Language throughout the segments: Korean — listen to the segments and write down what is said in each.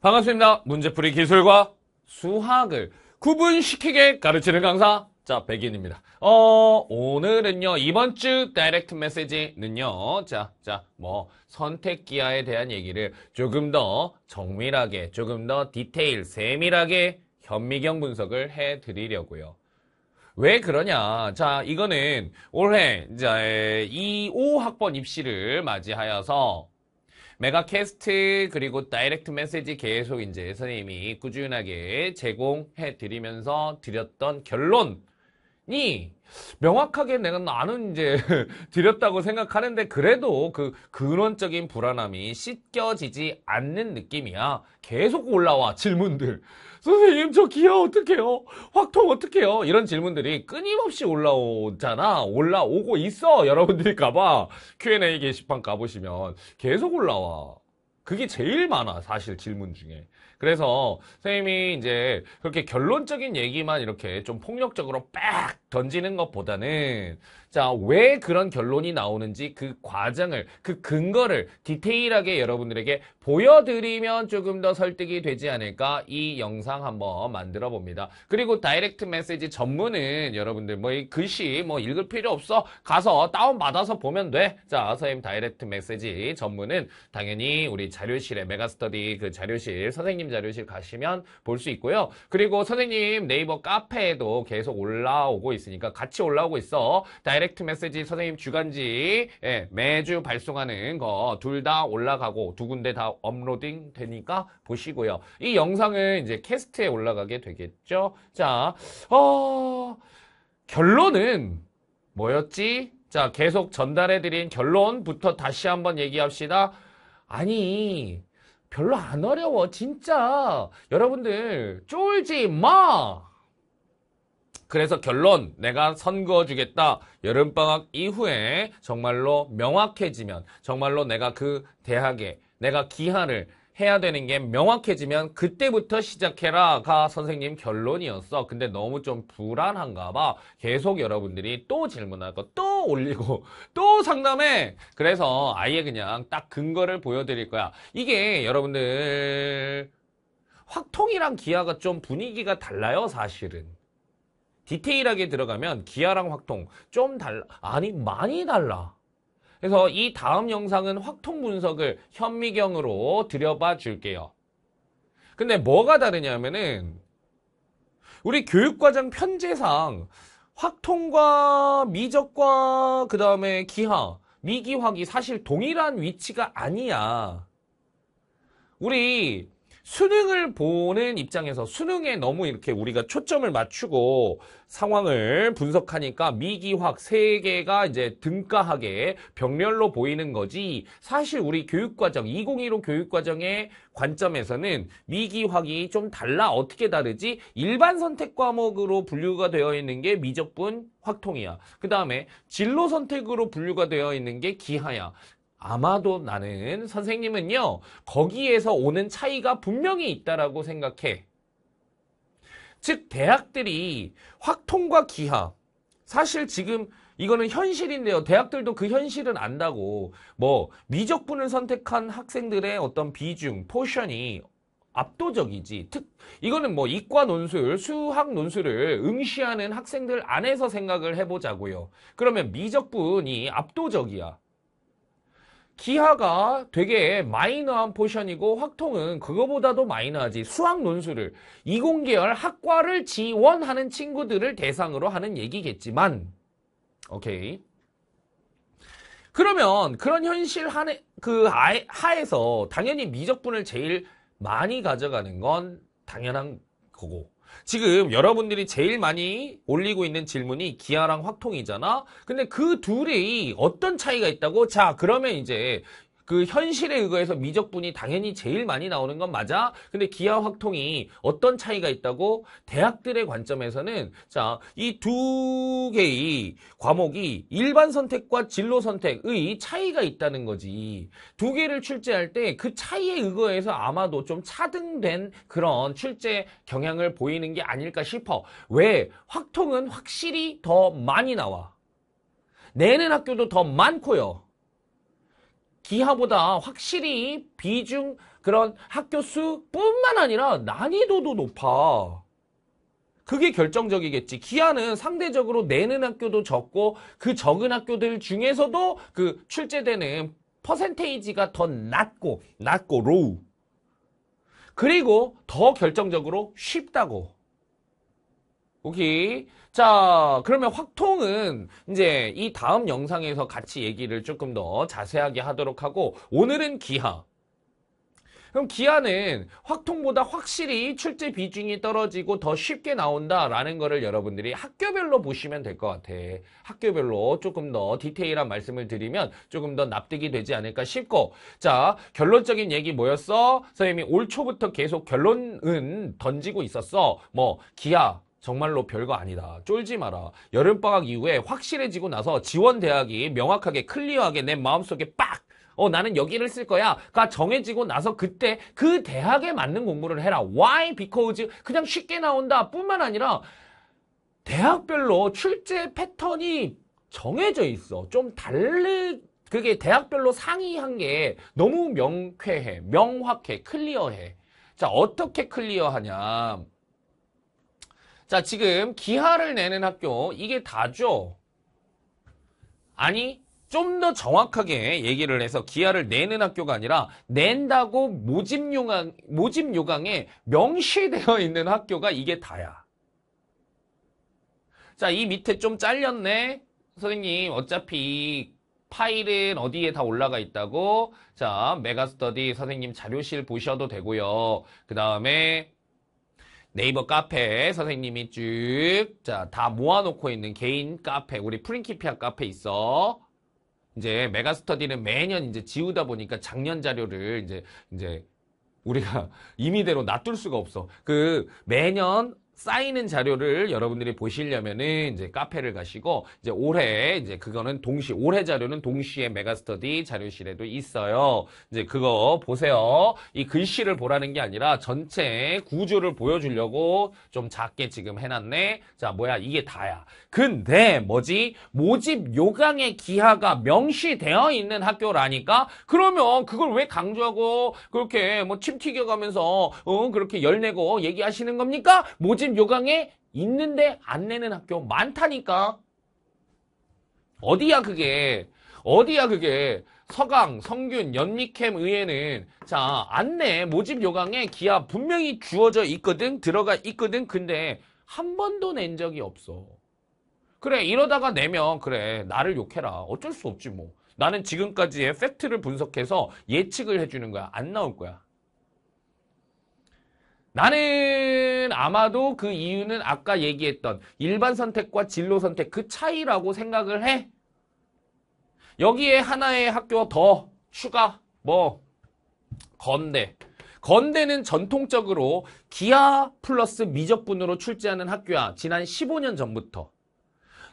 반갑습니다. 문제풀이 기술과 수학을 구분시키게 가르치는 강사 자 백인입니다. 어 오늘은요 이번 주 다이렉트 메시지는요 자자뭐 선택 기하에 대한 얘기를 조금 더 정밀하게 조금 더 디테일 세밀하게 현미경 분석을 해드리려고요. 왜 그러냐? 자, 이거는 올해 이제 2, 5학번 입시를 맞이하여서 메가캐스트 그리고 다이렉트 메시지 계속 이제 선생님이 꾸준하게 제공해 드리면서 드렸던 결론 이 명확하게 내가 나는 이제 드렸다고 생각하는데 그래도 그 근원적인 불안함이 씻겨지지 않는 느낌이야. 계속 올라와 질문들. 선생님 저 기아 어떡해요? 확통 어떡해요? 이런 질문들이 끊임없이 올라오잖아. 올라오고 있어. 여러분들이 가봐. Q&A 게시판 가보시면 계속 올라와. 그게 제일 많아 사실 질문 중에. 그래서 선생님이 이제 그렇게 결론적인 얘기만 이렇게 좀 폭력적으로 빡 던지는 것보다는 자, 왜 그런 결론이 나오는지 그 과정을, 그 근거를 디테일하게 여러분들에게 보여드리면 조금 더 설득이 되지 않을까 이 영상 한번 만들어 봅니다. 그리고 다이렉트 메시지 전문은 여러분들 뭐 이 글씨 뭐 읽을 필요 없어. 가서 다운받아서 보면 돼. 자, 선생님 다이렉트 메시지 전문은 당연히 우리 자료실에 메가스터디 그 자료실, 선생님 자료실 가시면 볼 수 있고요. 그리고 선생님 네이버 카페에도 계속 올라오고 있으니까 같이 올라오고 있어. 다이 다이렉트 메시지 선생님 주간지 예, 매주 발송하는 거 둘 다 올라가고 두 군데 다 업로딩 되니까 보시고요. 이 영상은 이제 캐스트에 올라가게 되겠죠. 자, 어, 결론은 뭐였지? 자, 계속 전달해드린 결론부터 다시 한번 얘기합시다. 아니, 별로 안 어려워. 진짜. 여러분들, 쫄지 마! 그래서 결론 내가 선거 주겠다. 여름방학 이후에 정말로 명확해지면 정말로 내가 그 대학에 내가 기한을 해야 되는 게 명확해지면 그때부터 시작해라가 선생님 결론이었어. 근데 너무 좀 불안한가 봐. 계속 여러분들이 또 질문하고 또 올리고 또 상담해. 그래서 아예 그냥 딱 근거를 보여드릴 거야. 이게 여러분들 확통이랑 기아가 좀 분위기가 달라요 사실은. 디테일하게 들어가면 기아랑 확통 좀 달라 아니 많이 달라 그래서 이 다음 영상은 확통 분석을 현미경으로 들여봐 줄게요 근데 뭐가 다르냐면은 우리 교육과정 편제상 확통과 미적과 그 다음에 기하 미기확이 사실 동일한 위치가 아니야 우리 수능을 보는 입장에서 수능에 너무 이렇게 우리가 초점을 맞추고 상황을 분석하니까 미기확세 개가 이제 등가하게 병렬로 보이는 거지 사실 우리 교육과정 2015 교육과정의 관점에서는 미기확이좀 달라 어떻게 다르지 일반 선택 과목으로 분류가 되어 있는 게 미적분 확통이야 그 다음에 진로 선택으로 분류가 되어 있는 게 기하야 아마도 나는 선생님은요, 거기에서 오는 차이가 분명히 있다라고 생각해. 즉, 대학들이 확통과 기하. 사실 지금 이거는 현실인데요. 대학들도 그 현실은 안다고. 뭐, 미적분을 선택한 학생들의 어떤 비중, 포션이 압도적이지. 특, 이거는 뭐 이과 논술, 수학 논술을 응시하는 학생들 안에서 생각을 해보자고요. 그러면 미적분이 압도적이야. 기하가 되게 마이너한 포션이고 확통은 그거보다도 마이너하지 수학 논술을 이공계열 학과를 지원하는 친구들을 대상으로 하는 얘기겠지만 오케이 그러면 그런 현실 하에, 그 하에서 당연히 미적분을 제일 많이 가져가는 건 당연한 거고 지금 여러분들이 제일 많이 올리고 있는 질문이 기아랑 확통이잖아. 근데 그 둘이 어떤 차이가 있다고? 자, 그러면 이제 그 현실에 의거해서 미적분이 당연히 제일 많이 나오는 건 맞아. 근데 기하 확통이 어떤 차이가 있다고 대학들의 관점에서는 자, 이 두 개의 과목이 일반 선택과 진로 선택의 차이가 있다는 거지. 두 개를 출제할 때 그 차이에 의거해서 아마도 좀 차등된 그런 출제 경향을 보이는 게 아닐까 싶어. 왜? 확통은 확실히 더 많이 나와. 내는 학교도 더 많고요. 기하보다 확실히 비중 그런 학교 수뿐만 아니라 난이도도 높아. 그게 결정적이겠지. 기하는 상대적으로 내는 학교도 적고 그 적은 학교들 중에서도 그 출제되는 퍼센테이지가 더 낮고 낮고 로우. 그리고 더 결정적으로 쉽다고. 오케이. 자, 그러면 확통은 이제 이 다음 영상에서 같이 얘기를 조금 더 자세하게 하도록 하고 오늘은 기하. 그럼 기하는 확통보다 확실히 출제 비중이 떨어지고 더 쉽게 나온다라는 거를 여러분들이 학교별로 보시면 될 것 같아. 학교별로 조금 더 디테일한 말씀을 드리면 조금 더 납득이 되지 않을까 싶고 자 결론적인 얘기 뭐였어? 선생님이 올 초부터 계속 결론은 던지고 있었어. 뭐기하 정말로 별거 아니다. 쫄지 마라. 여름방학 이후에 확실해지고 나서 지원 대학이 명확하게 클리어하게 내 마음속에 빡! 어, 나는 여기를 쓸 거야. 가 정해지고 나서 그때 그 대학에 맞는 공부를 해라. Why? Because 그냥 쉽게 나온다 뿐만 아니라 대학별로 출제 패턴이 정해져 있어. 좀 달리 그게 대학별로 상의한 게 너무 명쾌해, 명확해, 클리어해. 자, 어떻게 클리어하냐. 자, 지금 기하를 내는 학교 이게 다죠? 아니, 좀 더 정확하게 얘기를 해서 기하를 내는 학교가 아니라 낸다고 모집 요강 모집 요강에 명시되어 있는 학교가 이게 다야. 자, 이 밑에 좀 잘렸네. 선생님, 어차피 파일은 어디에 다 올라가 있다고? 자, 메가스터디 선생님 자료실 보셔도 되고요. 그 다음에 네이버 카페 선생님이 쭉 자 다 모아놓고 있는 개인 카페 우리 프린키피아 카페 있어 이제 메가스터디는 매년 이제 지우다 보니까 작년 자료를 이제 이제 우리가 임의대로 놔둘 수가 없어 그 매년 쌓이는 자료를 여러분들이 보시려면은 이제 카페를 가시고 이제 올해 이제 그거는 동시 올해 자료는 동시에 메가스터디 자료실에도 있어요. 이제 그거 보세요. 이 글씨를 보라는 게 아니라 전체 구조를 보여주려고 좀 작게 지금 해놨네. 자 뭐야 이게 다야. 근데 뭐지 모집 요강의 기하가 명시되어 있는 학교라니까 그러면 그걸 왜 강조하고 그렇게 뭐 침 튀겨가면서 어 그렇게 열내고 얘기하시는 겁니까? 모집 50 요강에 있는데 안 내는 학교 많다니까. 어디야 그게. 어디야 그게. 서강, 성균, 연미캠 의회는 자 안내 모집 요강에 기아 분명히 주어져 있거든 들어가 있거든 근데 한 번도 낸 적이 없어 그래 이러다가 내면 그래 나를 욕해라 어쩔 수 없지 뭐 나는 지금까지의 팩트를 분석해서 예측을 해주는 거야 안 나올 거야 나는 아마도 그 이유는 아까 얘기했던 일반 선택과 진로 선택 그 차이라고 생각을 해. 여기에 하나의 학교 더 추가 뭐 건대 건대는 전통적으로 기하 플러스 미적분으로 출제하는 학교야. 지난 15년 전부터.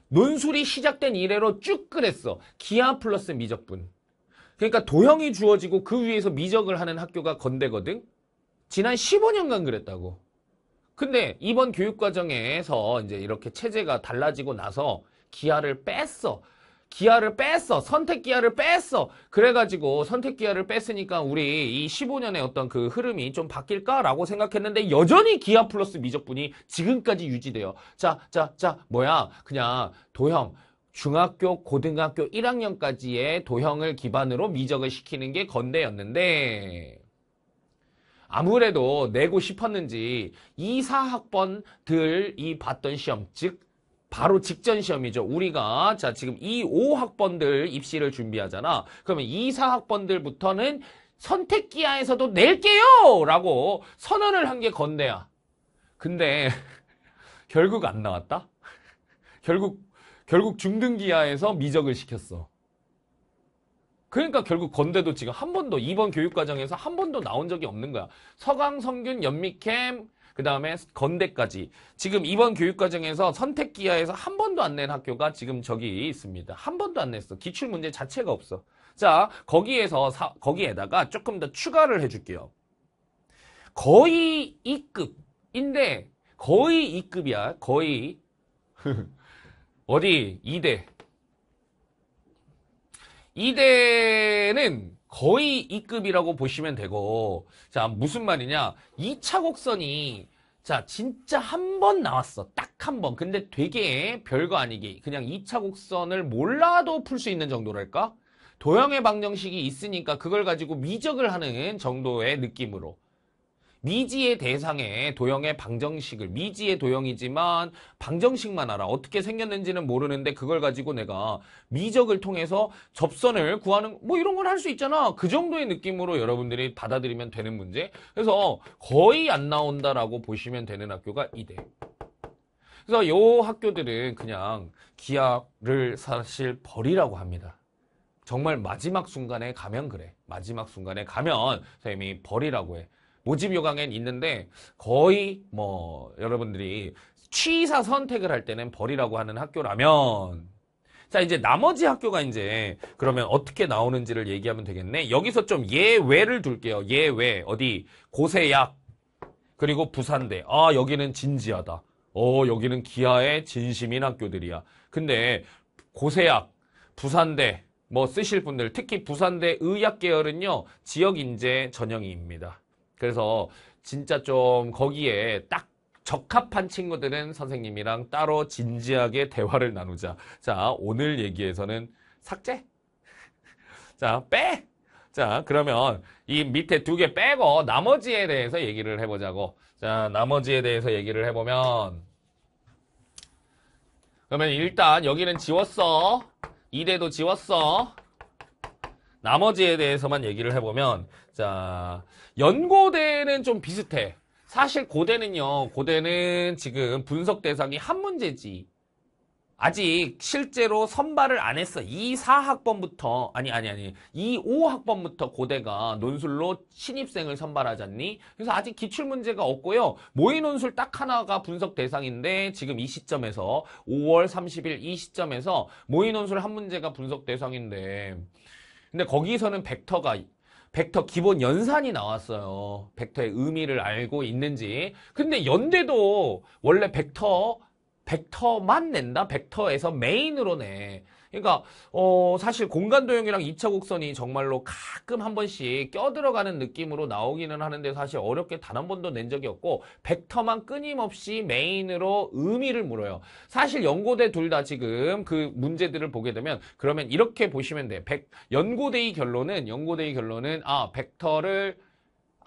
논술이 시작된 이래로 쭉 그랬어. 기하 플러스 미적분. 그러니까 도형이 주어지고 그 위에서 미적을 하는 학교가 건대거든. 지난 15년간 그랬다고. 근데 이번 교육과정에서 이제 이렇게 체제가 달라지고 나서 기아를 뺐어. 기아를 뺐어. 선택 기아를 뺐어. 그래가지고 선택 기아를 뺐으니까 우리 이 15년의 어떤 그 흐름이 좀 바뀔까라고 생각했는데 여전히 기아 플러스 미적분이 지금까지 유지돼요. 자, 자, 자, 뭐야. 그냥 도형. 중학교, 고등학교 1학년까지의 도형을 기반으로 미적을 시키는 게 건대였는데 아무래도 내고 싶었는지 2, 4학번들 이 봤던 시험, 즉 바로 직전 시험이죠. 우리가 자 지금 2, 5학번들 입시를 준비하잖아. 그러면 2, 4학번들부터는 선택기하에서도 낼게요! 라고 선언을 한 게 건대야. 근데 결국 안 나왔다? 결국 결국 중등기하에서 미적을 시켰어. 그러니까 결국 건대도 지금 한 번도 이번 교육과정에서 한 번도 나온 적이 없는 거야. 서강, 성균, 연미캠 그 다음에 건대까지 지금 이번 교육과정에서 선택기하에서 한 번도 안 낸 학교가 지금 저기 있습니다. 한 번도 안 냈어. 기출문제 자체가 없어. 자 거기에서 사, 거기에다가 조금 더 추가를 해줄게요. 거의 2급인데 거의 2급이야. 거의 어디 2대 이대는 거의 2급이라고 보시면 되고 자 무슨 말이냐 2차 곡선이 자 진짜 한 번 나왔어 딱 한번 근데 되게 별거 아니기 그냥 2차 곡선을 몰라도 풀 수 있는 정도랄까 도형의 방정식이 있으니까 그걸 가지고 미적을 하는 정도의 느낌으로 미지의 대상에 도형의 방정식을 미지의 도형이지만 방정식만 알아 어떻게 생겼는지는 모르는데 그걸 가지고 내가 미적을 통해서 접선을 구하는 뭐 이런 걸 할 수 있잖아 그 정도의 느낌으로 여러분들이 받아들이면 되는 문제 그래서 거의 안 나온다라고 보시면 되는 학교가 이대 그래서 요 학교들은 그냥 기하를 사실 버리라고 합니다 정말 마지막 순간에 가면 그래 마지막 순간에 가면 선생님이 버리라고 해 모집 요강엔 있는데 거의 뭐 여러분들이 취사 선택을 할 때는 버리라고 하는 학교라면 자 이제 나머지 학교가 이제 그러면 어떻게 나오는지를 얘기하면 되겠네 여기서 좀 예외를 둘게요 예외 어디 고세약 그리고 부산대 아 여기는 진지하다 어 여기는 기하의 진심인 학교들이야 근데 고세약 부산대 뭐 쓰실 분들 특히 부산대 의학 계열은요 지역 인재 전형입니다 그래서 진짜 좀 거기에 딱 적합한 친구들은 선생님이랑 따로 진지하게 대화를 나누자. 자, 오늘 얘기에서는 삭제? 자, 빼! 자, 그러면 이 밑에 두 개 빼고 나머지에 대해서 얘기를 해보자고. 자, 나머지에 대해서 얘기를 해보면 그러면 일단 여기는 지웠어. 이대도 지웠어. 나머지에 대해서만 얘기를 해보면 자, 연고대는 좀 비슷해. 사실 고대는요, 고대는 지금 분석 대상이 한 문제지. 아직 실제로 선발을 안 했어. 2, 4학번부터, 아니, 아니, 아니, 2, 5학번부터 고대가 논술로 신입생을 선발하잖니? 그래서 아직 기출문제가 없고요. 모의 논술 딱 하나가 분석 대상인데, 지금 이 시점에서, 5월 30일 이 시점에서 모의 논술 한 문제가 분석 대상인데, 근데 거기서는 벡터가 벡터 기본 연산이 나왔어요. 벡터의 의미를 알고 있는지. 근데 연대도 원래 벡터 벡터만 낸다? 벡터에서 메인으로 내. 그러니까 어 사실 공간 도형이랑 2차 곡선이 정말로 가끔 한 번씩 껴들어가는 느낌으로 나오기는 하는데 사실 어렵게 단 한 번도 낸 적이 없고 벡터만 끊임없이 메인으로 의미를 물어요. 사실 연고대 둘 다 지금 그 문제들을 보게 되면 그러면 이렇게 보시면 돼. 백, 연고대의 결론은 연고대의 결론은 아 벡터를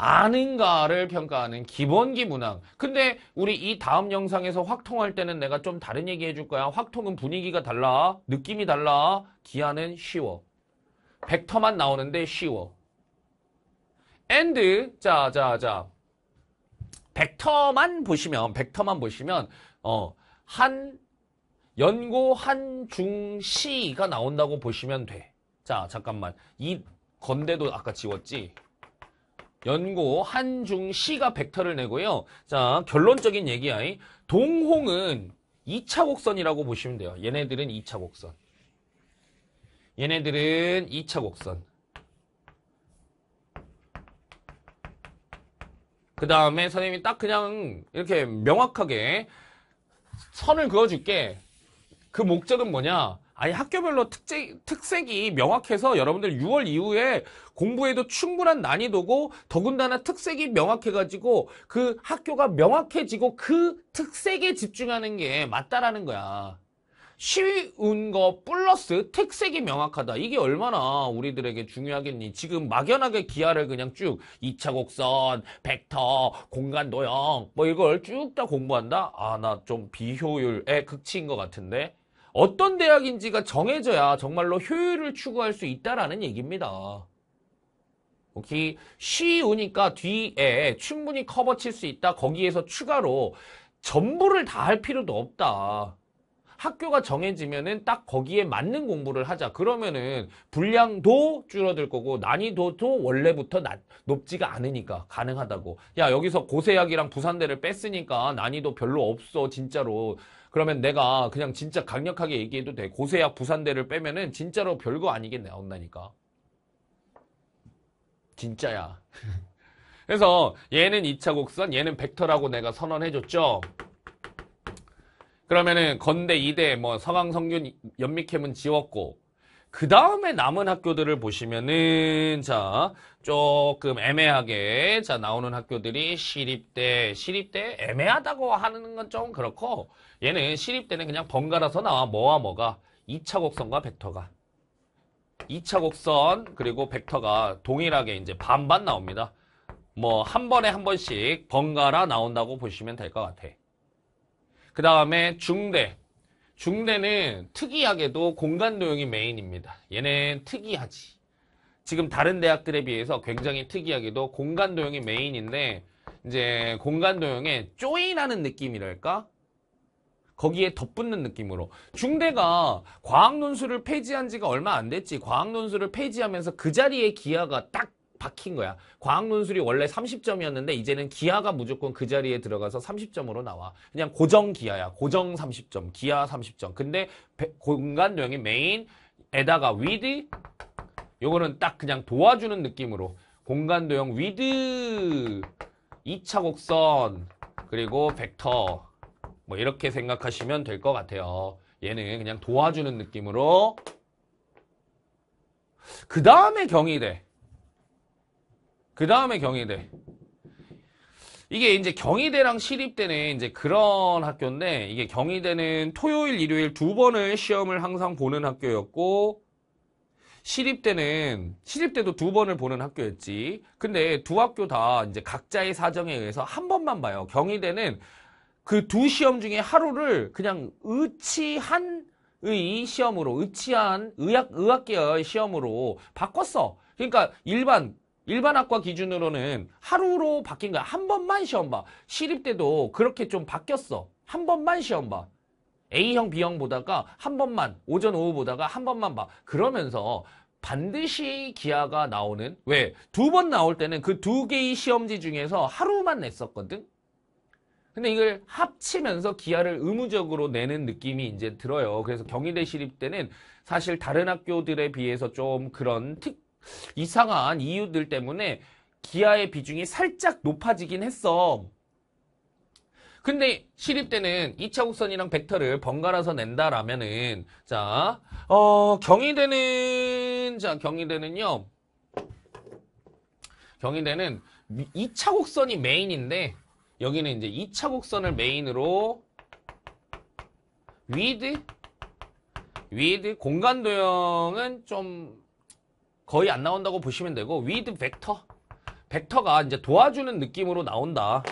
아닌가를 평가하는 기본기 문항 근데 우리 이 다음 영상에서 확통할 때는 내가 좀 다른 얘기 해줄 거야 확통은 분위기가 달라 느낌이 달라 기아는 쉬워 벡터만 나오는데 쉬워 a 드 d 자자자 벡터만 보시면 벡터만 보시면 어한 연고 한중 시가 나온다고 보시면 돼자 잠깐만 이 건대도 아까 지웠지 연고, 한중, 시가 벡터를 내고요. 자, 결론적인 얘기야이. 동홍은 2차 곡선이라고 보시면 돼요. 얘네들은 2차 곡선. 얘네들은 2차 곡선. 그 다음에 선생님이 딱 그냥 이렇게 명확하게 선을 그어줄게. 그 목적은 뭐냐? 아예 학교별로 특색, 특색이 명확해서 여러분들 6월 이후에 공부에도 충분한 난이도고 더군다나 특색이 명확해가지고 그 학교가 명확해지고 그 특색에 집중하는 게 맞다라는 거야. 쉬운 거 플러스 특색이 명확하다. 이게 얼마나 우리들에게 중요하겠니? 지금 막연하게 기아를 그냥 쭉 2차 곡선, 벡터, 공간 도형 뭐 이걸 쭉 다 공부한다? 아, 나 좀 비효율의 극치인 것 같은데? 어떤 대학인지가 정해져야 정말로 효율을 추구할 수 있다라는 얘기입니다. 오케이. 쉬우니까 뒤에 충분히 커버칠 수 있다. 거기에서 추가로 전부를 다 할 필요도 없다. 학교가 정해지면은 딱 거기에 맞는 공부를 하자. 그러면은 분량도 줄어들 거고 난이도도 원래부터 낮, 높지가 않으니까 가능하다고. 야 여기서 고세학이랑 부산대를 뺐으니까 난이도 별로 없어 진짜로. 그러면 내가 그냥 진짜 강력하게 얘기해도 돼. 고세학 부산대를 빼면은 진짜로 별거 아니게 나온다니까. 진짜야. 그래서 얘는 2차 곡선, 얘는 벡터라고 내가 선언해줬죠. 그러면은 건대, 이대, 뭐 서강, 성균, 연미캠은 지웠고 그 다음에 남은 학교들을 보시면은 자 조금 애매하게 자 나오는 학교들이 시립대, 시립대 애매하다고 하는 건 좀 그렇고 얘는 시립대는 그냥 번갈아서 나와 뭐와 뭐가 2차 곡선과 벡터가 2차 곡선 그리고 벡터가 동일하게 이제 반반 나옵니다. 뭐 한 번에 한 번씩 번갈아 나온다고 보시면 될 것 같아. 그 다음에 중대. 중대는 특이하게도 공간 도용이 메인입니다. 얘는 특이하지. 지금 다른 대학들에 비해서 굉장히 특이하게도 공간 도용이 메인인데 이제 공간 도용에 쪼인하는 느낌이랄까? 거기에 덧붙는 느낌으로 중대가 과학 논술을 폐지한 지가 얼마 안 됐지 과학 논술을 폐지하면서 그 자리에 기아가 딱 박힌 거야. 과학 논술이 원래 30점이었는데 이제는 기하가 무조건 그 자리에 들어가서 30점으로 나와. 그냥 고정 기하야. 고정 30점, 기하 30점. 근데 공간도형이 메인에다가 위드 t 요거는 딱 그냥 도와주는 느낌으로 공간도형 위드 2차 곡선 그리고 벡터 뭐 이렇게 생각하시면 될 것 같아요. 얘는 그냥 도와주는 느낌으로 그 다음에 경이 대그 다음에 경희대. 이게 이제 경희대랑 시립대는 이제 그런 학교인데 이게 경희대는 토요일, 일요일 두 번을 시험을 항상 보는 학교였고 시립대는 시립대도 두 번을 보는 학교였지. 근데 두 학교 다 이제 각자의 사정에 의해서 한 번만 봐요. 경희대는 그 두 시험 중에 하루를 그냥 의치한 의 시험으로 의치한 의학 의학 계열 시험으로 바꿨어. 그러니까 일반 일반 학과 기준으로는 하루로 바뀐 거야. 한 번만 시험 봐. 시립 때도 그렇게 좀 바뀌었어. 한 번만 시험 봐. A형, B형 보다가 한 번만, 오전, 오후 보다가 한 번만 봐. 그러면서 반드시 기아가 나오는 왜? 두 번 나올 때는 그 두 개의 시험지 중에서 하루만 냈었거든? 근데 이걸 합치면서 기아를 의무적으로 내는 느낌이 이제 들어요. 그래서 경희대 시립 때는 사실 다른 학교들에 비해서 좀 그런 특 이상한 이유들 때문에 기아의 비중이 살짝 높아지긴 했어. 근데 시립 때는 2차 곡선이랑 벡터를 번갈아서 낸다라면은 자, 어, 경희대는 자, 경희대는요. 경희대는 2차 곡선이 메인인데 여기는 이제 2차 곡선을 메인으로 위드 위드 공간 도형은 좀 거의 안 나온다고 보시면 되고 위드 벡터 벡터가 이제 도와주는 느낌으로 나온다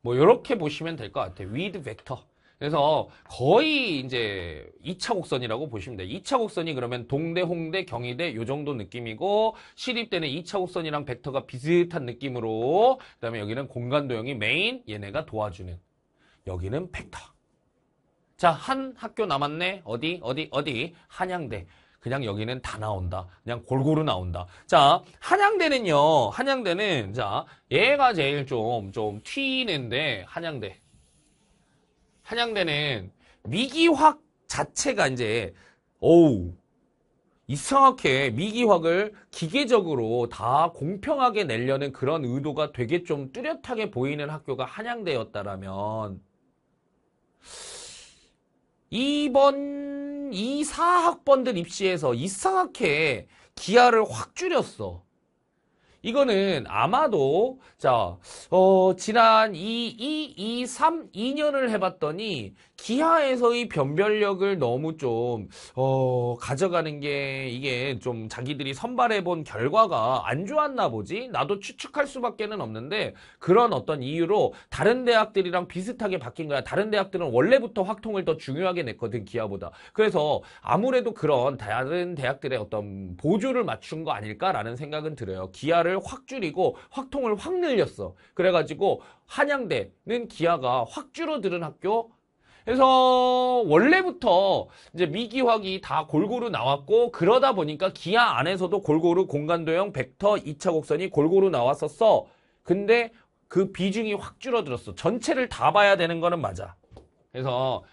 뭐 이렇게 보시면 될 것 같아요 위드 벡터 그래서 거의 이제 2차 곡선이라고 보시면 돼요. 2차 곡선이 그러면 동대, 홍대, 경희대 요 정도 느낌이고 시립대는 2차 곡선이랑 벡터가 비슷한 느낌으로 그다음에 여기는 공간 도형이 메인 얘네가 도와주는 여기는 벡터. 자, 한 학교 남았네. 어디? 어디? 어디? 한양대. 그냥 여기는 다 나온다. 그냥 골고루 나온다. 자, 한양대는요. 한양대는 자, 얘가 제일 좀좀 좀 튀는데 한양대. 한양대는 미기학 자체가 이제 어우 이상하게 미기화학을 기계적으로 다 공평하게 내려는 그런 의도가 되게 좀 뚜렷하게 보이는 학교가 한양대였다라면 2번 이 4학번들 입시에서 이상하게 기아를 확 줄였어. 이거는 아마도 자, 어, 지난 2, 2, 2, 3, 2년을 해봤더니 기하에서의 변별력을 너무 좀 어, 가져가는 게 이게 좀 자기들이 선발해본 결과가 안 좋았나 보지? 나도 추측할 수밖에는 없는데 그런 어떤 이유로 다른 대학들이랑 비슷하게 바뀐 거야. 다른 대학들은 원래부터 확통을 더 중요하게 냈거든 기하보다 그래서 아무래도 그런 다른 대학들의 어떤 보조를 맞춘 거 아닐까라는 생각은 들어요. 기아를 기아를 확 줄이고 확통을 확 늘렸어. 그래가지고 한양대는 기아가 확 줄어드는 학교 그래서 원래부터 이제 미기화기 다 골고루 나왔고 그러다 보니까 기아 안에서도 골고루 공간도형 벡터 2차 곡선이 골고루 나왔었어. 근데 그 비중이 확 줄어들었어. 전체를 다 봐야 되는 거는 맞아. 그래서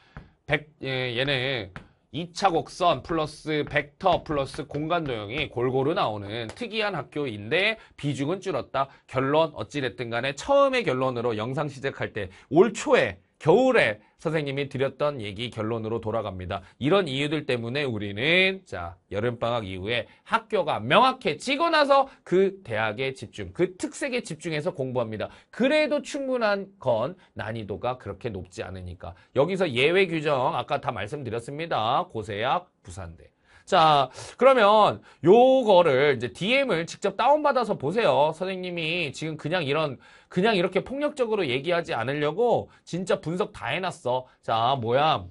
백, 예, 얘네 2차 곡선 플러스 벡터 플러스 공간 도형이 골고루 나오는 특이한 학교인데 비중은 줄었다. 결론 어찌됐든 간에 처음의 결론으로 영상 시작할 때 올 초에 겨울에 선생님이 드렸던 얘기 결론으로 돌아갑니다. 이런 이유들 때문에 우리는 자 여름방학 이후에 학교가 명확해지고 나서 그 대학에 집중, 그 특색에 집중해서 공부합니다. 그래도 충분한 건 난이도가 그렇게 높지 않으니까. 여기서 예외 규정 아까 다 말씀드렸습니다. 고세학, 부산대. 자, 그러면 요거를 이제 DM을 직접 다운받아서 보세요. 선생님이 지금 그냥 이런, 그냥 이렇게 폭력적으로 얘기하지 않으려고 진짜 분석 다 해놨어. 자, 뭐야.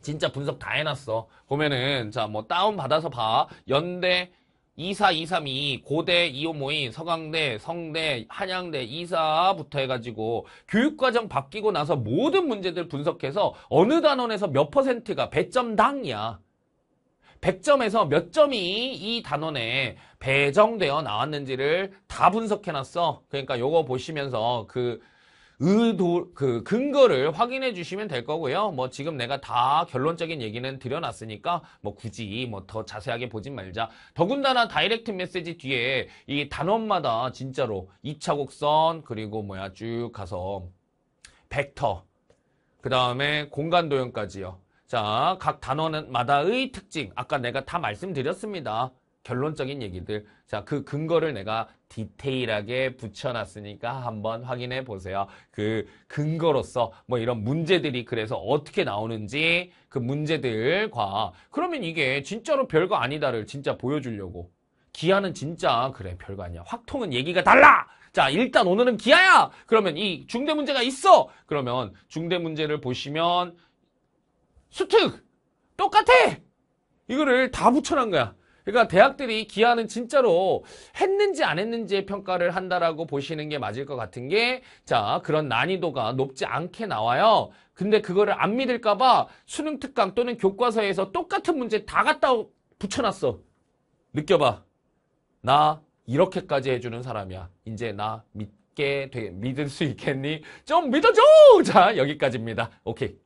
진짜 분석 다 해놨어. 보면은, 자, 뭐 다운받아서 봐. 연대, 24232, 고대, 2 5모2 서강대, 성대, 한양대, 24부터 해가지고 교육과정 바뀌고 나서 모든 문제들 분석해서 어느 단원에서 몇 퍼센트가 배점당이야. 100점에서 몇 점이 이 단원에 배정되어 나왔는지를 다 분석해놨어. 그러니까 요거 보시면서 그 의도, 그 근거를 확인해 주시면 될 거고요. 뭐 지금 내가 다 결론적인 얘기는 드려놨으니까 뭐 굳이 뭐 더 자세하게 보진 말자. 더군다나 다이렉트 메시지 뒤에 이 단원마다 진짜로 2차 곡선 그리고 뭐야 쭉 가서 벡터 그 다음에 공간 도형까지요. 자, 각 단원마다의 특징. 아까 내가 다 말씀드렸습니다. 결론적인 얘기들. 자, 그 근거를 내가 디테일하게 붙여놨으니까 한번 확인해 보세요. 그 근거로서 뭐 이런 문제들이 그래서 어떻게 나오는지 그 문제들과 그러면 이게 진짜로 별거 아니다를 진짜 보여주려고 기아는 진짜 그래 별거 아니야. 확통은 얘기가 달라. 자 일단 오늘은 기아야. 그러면 이 중대 문제가 있어. 그러면 중대 문제를 보시면 수특 똑같아 이거를 다 붙여놓은 거야 그러니까 대학들이 기아는 진짜로 했는지 안 했는지의 평가를 한다라고 보시는 게 맞을 것 같은 게 자 그런 난이도가 높지 않게 나와요. 근데 그거를 안 믿을까봐 수능 특강 또는 교과서에서 똑같은 문제 다 갖다 붙여놨어. 느껴봐. 나 이렇게까지 해주는 사람이야. 이제 나 믿게 돼, 믿을 수 있겠니? 좀 믿어줘! 자 여기까지입니다. 오케이.